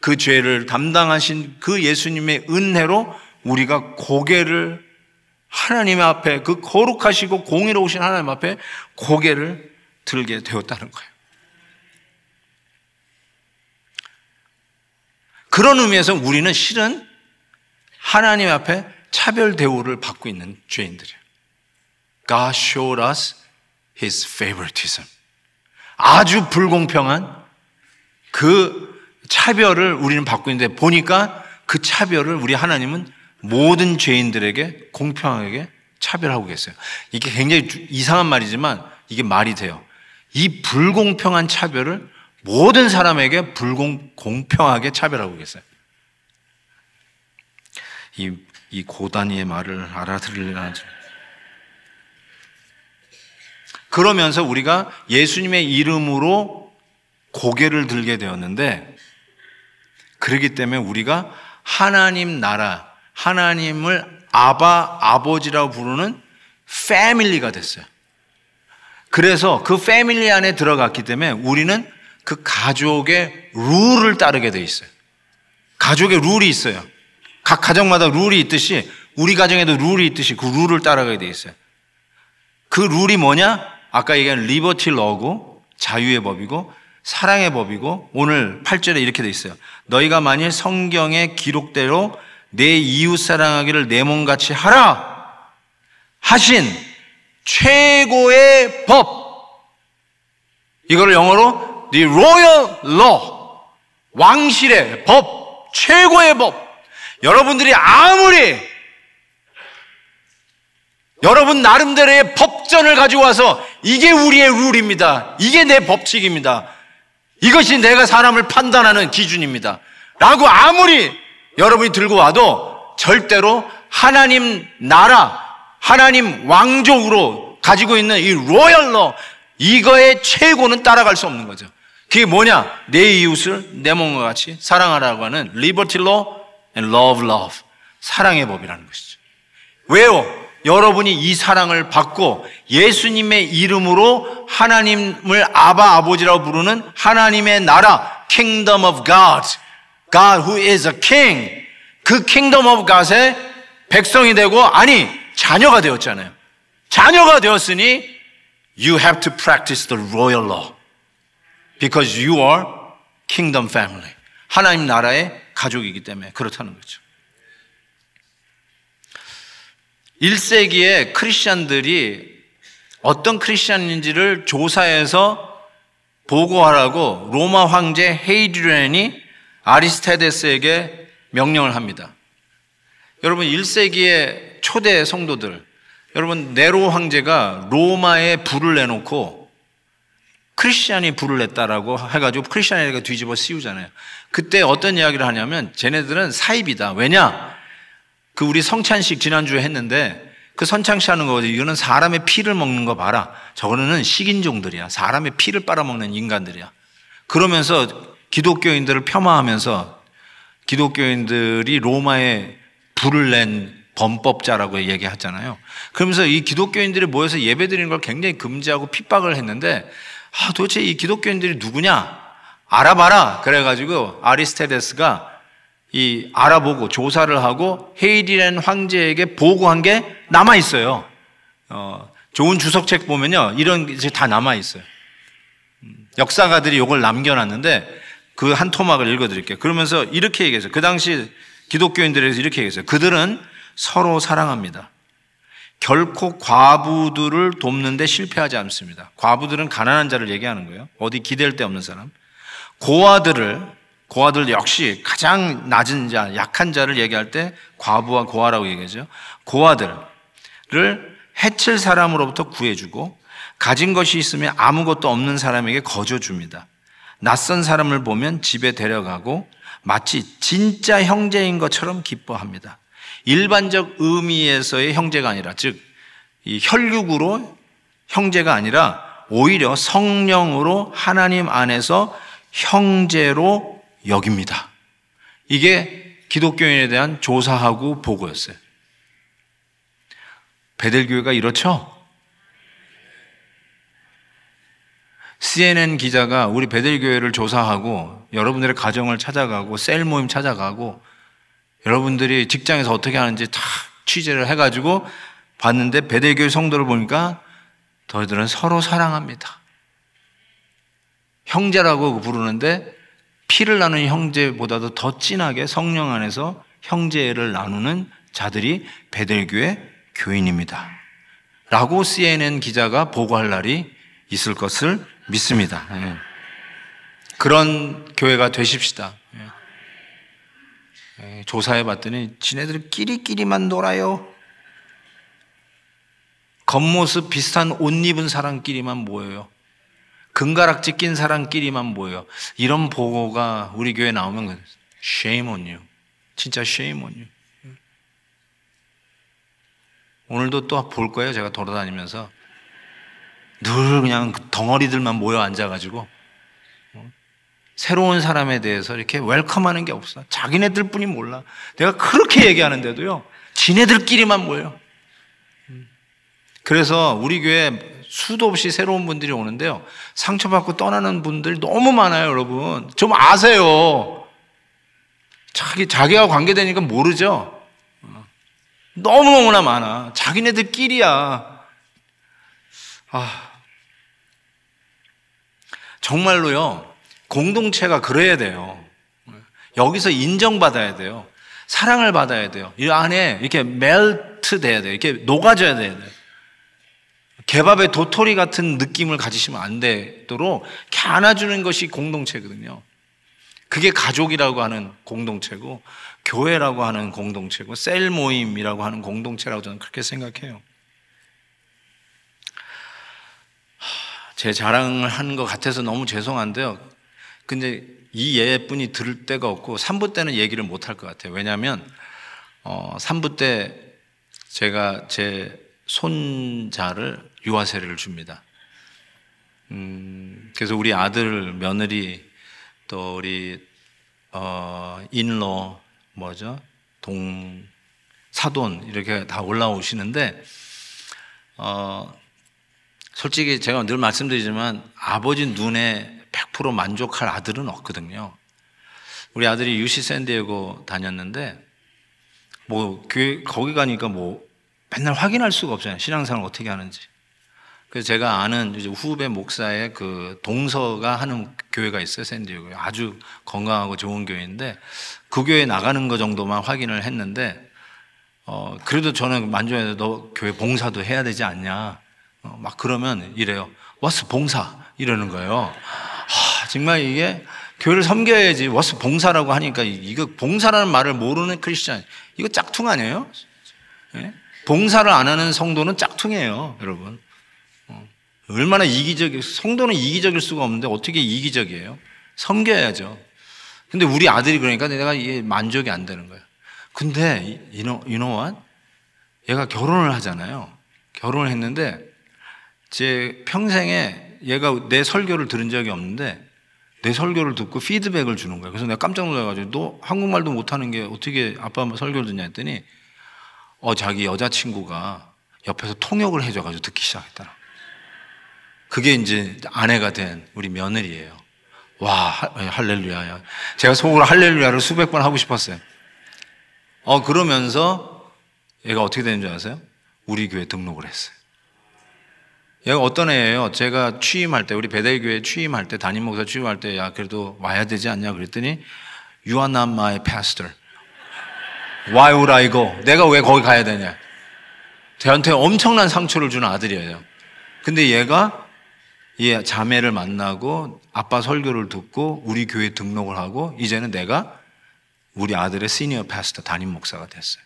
그 죄를 담당하신 그 예수님의 은혜로 우리가 고개를 하나님 앞에 그 거룩하시고 공의로우신 하나님 앞에 고개를 들게 되었다는 거예요. 그런 의미에서 우리는 실은 하나님 앞에 차별 대우를 받고 있는 죄인들이에요. God showed us his favoritism. 아주 불공평한 그 차별을 우리는 받고 있는데 보니까 그 차별을 우리 하나님은 모든 죄인들에게 공평하게 차별하고 계세요. 이게 굉장히 이상한 말이지만 이게 말이 돼요. 이 불공평한 차별을 모든 사람에게 불공, 공평하게 차별하고 계세요. 이, 이 고단위의 말을 알아들으려나. 그러면서 우리가 예수님의 이름으로 고개를 들게 되었는데, 그러기 때문에 우리가 하나님 나라, 하나님을 아바, 아버지라고 부르는 패밀리가 됐어요. 그래서 그 패밀리 안에 들어갔기 때문에 우리는 그 가족의 룰을 따르게 돼 있어요. 가족의 룰이 있어요. 각 가정마다 룰이 있듯이 우리 가정에도 룰이 있듯이 그 룰을 따라가게 돼 있어요. 그 룰이 뭐냐? 아까 얘기한 리버티 러고 자유의 법이고 사랑의 법이고 오늘 8절에 이렇게 돼 있어요. 너희가 만일 성경의 기록대로 내 이웃 사랑하기를 내 몸같이 하라 하신 최고의 법 이거를 영어로 the royal law, 왕실의 법, 최고의 법. 여러분들이 아무리 여러분 나름대로의 법전을 가지고 와서 이게 우리의 룰입니다. 이게 내 법칙입니다. 이것이 내가 사람을 판단하는 기준입니다. 라고 아무리 여러분이 들고 와도 절대로 하나님 나라, 하나님 왕족으로 가지고 있는 이 로열러, 이거의 최고는 따라갈 수 없는 거죠. 그게 뭐냐? 내 이웃을 내 몸과 같이 사랑하라고 하는 liberty law and love love. 사랑의 법이라는 것이죠. 왜요? 여러분이 이 사랑을 받고 예수님의 이름으로 하나님을 아바 아버지라고 부르는 하나님의 나라 Kingdom of God God who is a king 그 Kingdom of God의 백성이 되고 아니 자녀가 되었잖아요 자녀가 되었으니 You have to practice the royal law Because you are kingdom family. 하나님 나라의 가족이기 때문에 그렇다는 거죠. 1세기에 크리스천들이 어떤 크리스천인지를 조사해서 보고하라고 로마 황제 헤이드리이 아리스테데스에게 명령을 합니다. 여러분 1세기의 초대 성도들 여러분 네로 황제가 로마에 불을 내놓고 크리스천이 불을 냈다라고 해가지고 크리스천이가 뒤집어 씌우잖아요. 그때 어떤 이야기를 하냐면 쟤네들은 사입이다. 왜냐? 그 우리 성찬식 지난주에 했는데 그 성찬식 하는 거거든. 이거는 사람의 피를 먹는 거 봐라. 저거는 식인종들이야. 사람의 피를 빨아먹는 인간들이야. 그러면서 기독교인들을 폄하하면서 기독교인들이 로마에 불을 낸 범법자라고 얘기하잖아요. 그러면서 이 기독교인들이 모여서 예배 드리는 걸 굉장히 금지하고 핍박을 했는데 아, 도대체 이 기독교인들이 누구냐? 알아봐라. 그래가지고 아리스테데스가 이 알아보고 조사를 하고 헤이디렌 황제에게 보고한 게 남아 있어요. 어, 좋은 주석책 보면요, 이런 게 다 남아 있어요. 음, 역사가들이 이걸 남겨놨는데 그 한 토막을 읽어드릴게요. 그러면서 이렇게 얘기했어요. 그 당시 기독교인들에서 이렇게 얘기했어요. 그들은 서로 사랑합니다. 결코 과부들을 돕는데 실패하지 않습니다. 과부들은 가난한 자를 얘기하는 거예요. 어디 기댈 데 없는 사람. 고아들을 고아들 역시 가장 낮은 자, 약한 자를 얘기할 때 과부와 고아라고 얘기하죠. 고아들을 해칠 사람으로부터 구해주고 가진 것이 있으면 아무것도 없는 사람에게 거저 줍니다. 낯선 사람을 보면 집에 데려가고 마치 진짜 형제인 것처럼 기뻐합니다. 일반적 의미에서의 형제가 아니라 즉이 혈육으로 형제가 아니라 오히려 성령으로 하나님 안에서 형제로 여깁니다. 이게 기독교인에 대한 조사하고 보고였어요. 베델교회가 이렇죠? CNN 기자가 우리 베델교회를 조사하고 여러분들의 가정을 찾아가고 셀 모임 찾아가고 여러분들이 직장에서 어떻게 하는지 다 취재를 해가지고 봤는데 베델교의 성도를 보니까 너희들은 서로 사랑합니다. 형제라고 부르는데 피를 나눈 형제보다도 더 진하게 성령 안에서 형제를 나누는 자들이 베델교회 교인입니다. 라고 CNN 기자가 보고할 날이 있을 것을 믿습니다. 예. 그런 교회가 되십시다. 예. 예, 조사해 봤더니 지네들 끼리끼리만 놀아요. 겉모습 비슷한 옷 입은 사람끼리만 모여요. 근가락 찢긴 사람끼리만 모여요. 이런 보고가 우리 교회 나오면 shame on you. 진짜 shame on you. 오늘도 또 볼 거예요. 제가 돌아다니면서 늘 그냥 덩어리들만 모여 앉아가지고 새로운 사람에 대해서 이렇게 웰컴하는 게 없어. 자기네들 뿐이 몰라. 내가 그렇게 얘기하는데도요, 지네들끼리만 모여. 그래서 우리 교회 수도 없이 새로운 분들이 오는데요. 상처받고 떠나는 분들 너무 많아요, 여러분. 좀 아세요. 자기, 자기와 관계되니까 모르죠? 너무너무나 많아. 자기네들끼리야. 아. 정말로요. 공동체가 그래야 돼요. 여기서 인정받아야 돼요. 사랑을 받아야 돼요. 이 안에 이렇게 멜트 돼야 돼요. 이렇게 녹아져야 돼요. 개밥의 도토리 같은 느낌을 가지시면 안 되도록 이렇게 안아주는 것이 공동체거든요. 그게 가족이라고 하는 공동체고, 교회라고 하는 공동체고, 셀 모임이라고 하는 공동체라고 저는 그렇게 생각해요. 제 자랑을 하는 것 같아서 너무 죄송한데요. 근데 이 예뿐이 들을 때가 없고 3부 때는 얘기를 못 할 것 같아요. 왜냐하면 어, 3부 때 제가 제 손자를 유아세를 례 줍니다. 음, 그래서 우리 아들, 며느리, 또 우리 어, 인로, 뭐죠? 동, 사돈 이렇게 다 올라오시는데 어, 솔직히 제가 늘 말씀드리지만 아버지 눈에 100% 만족할 아들은 없거든요. 우리 아들이 유시 샌디에고 다녔는데 뭐 교회 거기 가니까 뭐 맨날 확인할 수가 없잖아요. 신앙생활 어떻게 하는지. 그래서 제가 아는 이제 후배 목사의 그 동서가 하는 교회가 있어요. 샌디에고 아주 건강하고 좋은 교회인데 그 교회 나가는 거 정도만 확인을 했는데 어 그래도 저는 만족해서 너 교회 봉사도 해야 되지 않냐. 어, 막 그러면 이래요. 왔어 봉사 이러는 거예요. 정말 이게 교회를 섬겨야지. 와서 봉사라고 하니까 이거 봉사라는 말을 모르는 크리스찬. 이거 짝퉁 아니에요? 예? 봉사를 안 하는 성도는 짝퉁이에요, 여러분. 어. 얼마나 이기적 성도는 이기적일 수가 없는데 어떻게 이기적이에요? 섬겨야죠. 근데 우리 아들이 그러니까 내가 이게 만족이 안 되는 거예 근데, 이노, 이노완? 얘가 결혼을 하잖아요. 결혼을 했는데 제 평생에 얘가 내 설교를 들은 적이 없는데 내 설교를 듣고 피드백을 주는 거예요. 그래서 내가 깜짝 놀라가지고 너 한국말도 못하는 게 어떻게 아빠 설교를 듣냐 했더니 어 자기 여자친구가 옆에서 통역을 해줘가지고 듣기 시작했다. 그게 이제 아내가 된 우리 며느리예요. 와 예, 할렐루야야. 제가 속으로 할렐루야를 수백 번 하고 싶었어요. 어 그러면서 얘가 어떻게 되는 줄 아세요? 우리 교회 등록을 했어요. 여기 어떤 애예요? 제가 취임할 때 우리 베델교회 취임할 때 담임 목사 취임할 때 야 그래도 와야 되지 않냐 그랬더니 You are not my pastor. Why would I go? 내가 왜 거기 가야 되냐? 저한테 엄청난 상처를 준 아들이에요. 근데 얘가 얘 자매를 만나고 아빠 설교를 듣고 우리 교회 등록을 하고 이제는 내가 우리 아들의 시니어 파스터 담임 목사가 됐어요.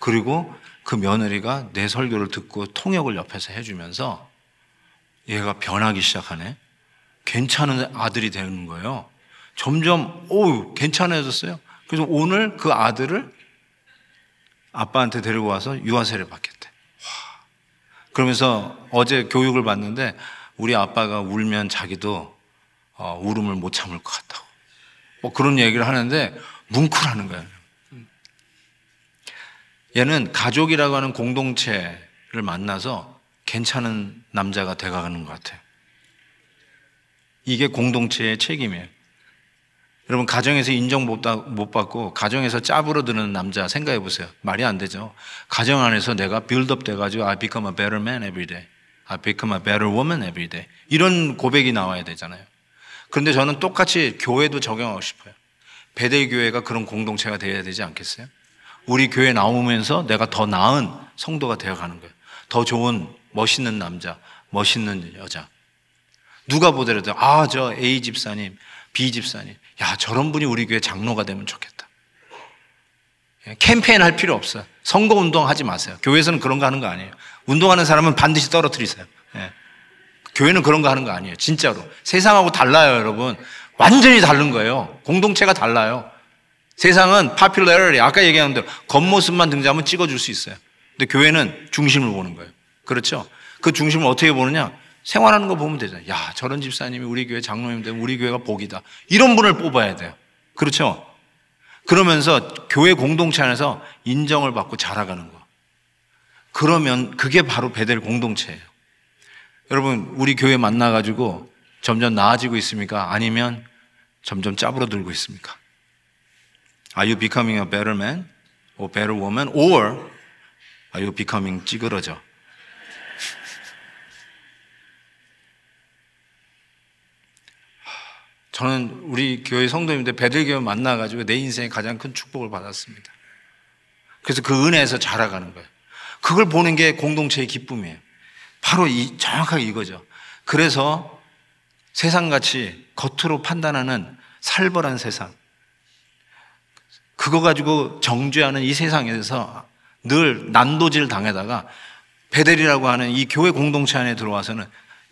그리고 그 며느리가 내 설교를 듣고 통역을 옆에서 해주면서 얘가 변하기 시작하네. 괜찮은 아들이 되는 거예요. 점점 오 괜찮아졌어요. 그래서 오늘 그 아들을 아빠한테 데리고 와서 유아세를 받겠대. 와. 그러면서 어제 교육을 받는데 우리 아빠가 울면 자기도 어, 울음을 못 참을 것 같다고. 뭐 그런 얘기를 하는데 뭉클하는 거예요. 얘는 가족이라고 하는 공동체를 만나서 괜찮은 남자가 돼가는 것 같아요. 이게 공동체의 책임이에요. 여러분 가정에서 인정 못 받고 가정에서 짭으로 드는 남자 생각해 보세요. 말이 안 되죠. 가정 안에서 내가 빌드업 돼가지고 I become a better man every day. I become a better woman every day. 이런 고백이 나와야 되잖아요. 그런데 저는 똑같이 교회도 적용하고 싶어요. 베델 교회가 그런 공동체가 되어야 되지 않겠어요? 우리 교회 나오면서 내가 더 나은 성도가 되어가는 거예요. 더 좋은 멋있는 남자, 멋있는 여자. 누가 보더라도 아, 저 A 집사님, B 집사님. 야, 저런 분이 우리 교회 장로가 되면 좋겠다. 예, 캠페인 할 필요 없어요. 선거 운동 하지 마세요. 교회에서는 그런 거 하는 거 아니에요. 운동하는 사람은 반드시 떨어뜨리세요. 예. 교회는 그런 거 하는 거 아니에요. 진짜로. 세상하고 달라요, 여러분. 완전히 다른 거예요. 공동체가 달라요. 세상은 파퓰러리 아까 얘기한 대로 겉모습만 등장하면 찍어줄 수 있어요. 근데 교회는 중심을 보는 거예요. 그렇죠? 그 중심을 어떻게 보느냐? 생활하는 거 보면 되잖아요. 야, 저런 집사님이 우리 교회 장로님 되면 우리 교회가 복이다. 이런 분을 뽑아야 돼요. 그렇죠? 그러면서 교회 공동체 안에서 인정을 받고 자라가는 거. 그러면 그게 바로 베델 공동체예요. 여러분, 우리 교회 만나가지고 점점 나아지고 있습니까? 아니면 점점 짭으로 들고 있습니까? Are you becoming a better man? Or better woman? Or are you becoming 찌그러져? 저는 우리 교회 성도님들 배들교회 만나가지고 내 인생의 가장 큰 축복을 받았습니다. 그래서 그 은혜에서 자라가는 거예요. 그걸 보는 게 공동체의 기쁨이에요. 바로 이, 정확하게 이거죠. 그래서 세상같이 겉으로 판단하는 살벌한 세상. 그거 가지고 정죄하는 이 세상에서 늘 난도질 당에다가 베델이라고 하는 이 교회 공동체 안에 들어와서는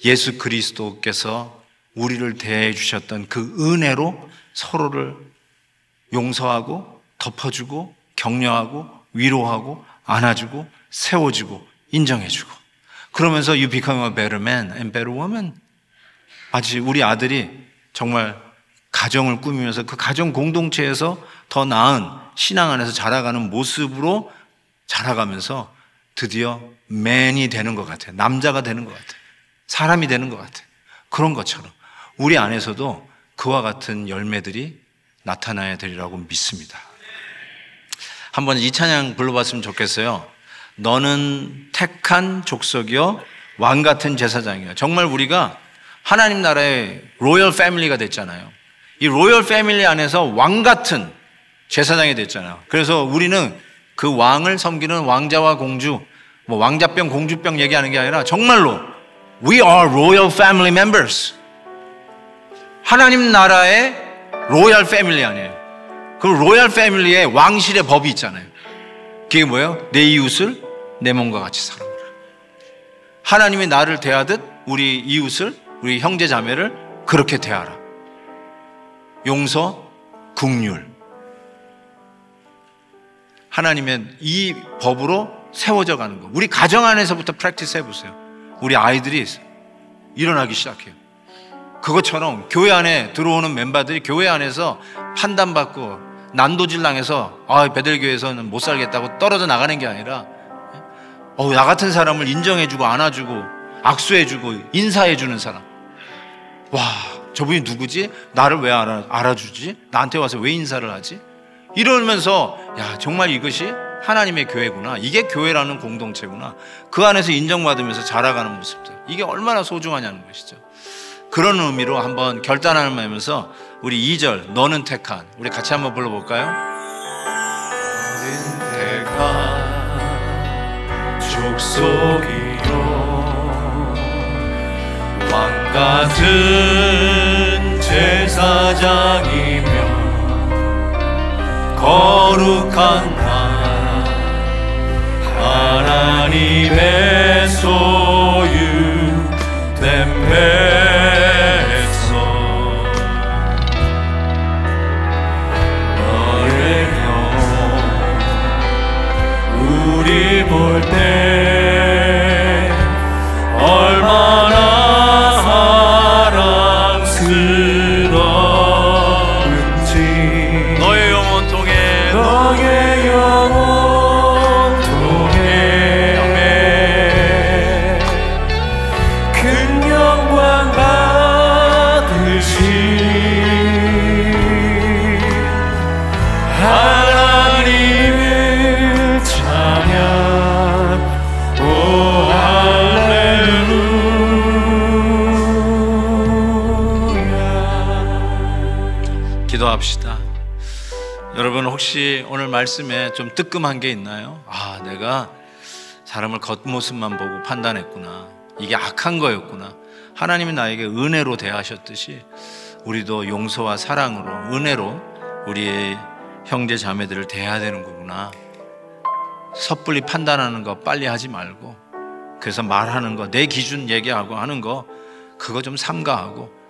예수 그리스도께서 우리를 대해 주셨던 그 은혜로 서로를 용서하고 덮어주고 격려하고 위로하고 안아주고 세워주고 인정해주고 그러면서 you become a better man and better woman 마치 우리 아들이 정말 가정을 꾸미면서 그 가정 공동체에서 더 나은 신앙 안에서 자라가는 모습으로 자라가면서 드디어 맨이 되는 것 같아요. 남자가 되는 것 같아요. 사람이 되는 것 같아요. 그런 것처럼 우리 안에서도 그와 같은 열매들이 나타나야 되리라고 믿습니다. 한번 이 찬양 불러봤으면 좋겠어요. 너는 택한 족속이요 왕 같은 제사장이야. 정말 우리가 하나님 나라의 로열 패밀리가 됐잖아요. 이 로열 패밀리 안에서 왕 같은 제사장이 됐잖아요. 그래서 우리는 그 왕을 섬기는 왕자와 공주, 뭐 왕자병, 공주병 얘기하는 게 아니라 정말로 we are royal family members. 하나님 나라의 로얄 패밀리 아니에요. 그 로얄 패밀리의 왕실의 법이 있잖아요. 그게 뭐예요? 내 이웃을 내 몸과 같이 사랑하라. 하나님이 나를 대하듯 우리 이웃을 우리 형제 자매를 그렇게 대하라. 용서, 국률. 하나님은 이 법으로 세워져 가는 거. 우리 가정 안에서부터 프랙티스 해보세요. 우리 아이들이 일어나기 시작해요. 그것처럼 교회 안에 들어오는 멤버들이 교회 안에서 판단받고 난도질 당해서 아, 배들교회에서는못 살겠다고 떨어져 나가는 게 아니라 어, 나 같은 사람을 인정해주고 안아주고 악수해주고 인사해주는 사람. 와, 저분이 누구지? 나를 왜 알아, 알아주지? 나한테 와서 왜 인사를 하지? 이러면서 야, 정말 이것이 하나님의 교회구나. 이게 교회라는 공동체구나. 그 안에서 인정받으면서 자라가는 모습들. 이게 얼마나 소중하냐는 것이죠. 그런 의미로 한번 결단하는 마음서 우리 2절 너는 택한 우리 같이 한번 불러볼까요? 너는 택한 족속이요 왕 같은 제사장이며 거룩한 나 하나님의 소유된 배 for them. 기도합시다. 여러분 혹시 오늘 말씀에 좀 뜨끔한 게 있나요? 아, 내가 사람을 겉모습만 보고 판단했구나. 이게 악한 거였구나. 하나님이 나에게 은혜로 대하셨듯이 우리도 용서와 사랑으로 은혜로 우리의 형제 자매들을 대해야 되는 거구나. 섣불리 판단하는 거 빨리 하지 말고 그래서 말하는 거 내 기준 얘기하고 하는 거 그거 좀 삼가하고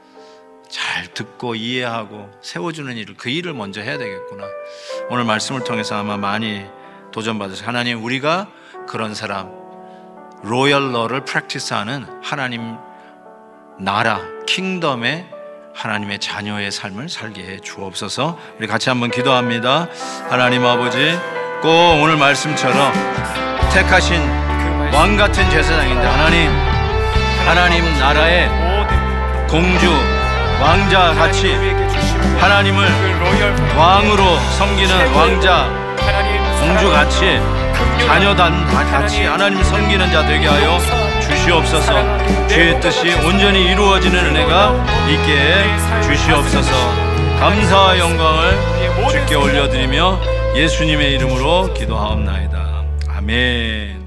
잘 듣고 이해하고 세워주는 일을 그 일을 먼저 해야 되겠구나. 오늘 말씀을 통해서 아마 많이 도전받으세요. 하나님 우리가 그런 사람 로열러를 프랙티스하는 하나님 나라 킹덤의 하나님의 자녀의 삶을 살게 해 주옵소서. 우리 같이 한번 기도합니다. 하나님 아버지 꼭 오늘 말씀처럼 택하신 왕 같은 제사장인데 하나님 하나님 나라의 공주 왕자 같이 하나님을 왕으로 섬기는 왕자 공주 같이 자녀단 같이 하나님 섬기는 자 되게 하여 주시옵소서 주의 뜻이 온전히 이루어지는 은혜가 있게 주시옵소서 감사와 영광을 주께 올려드리며 예수님의 이름으로 기도하옵나이다 아멘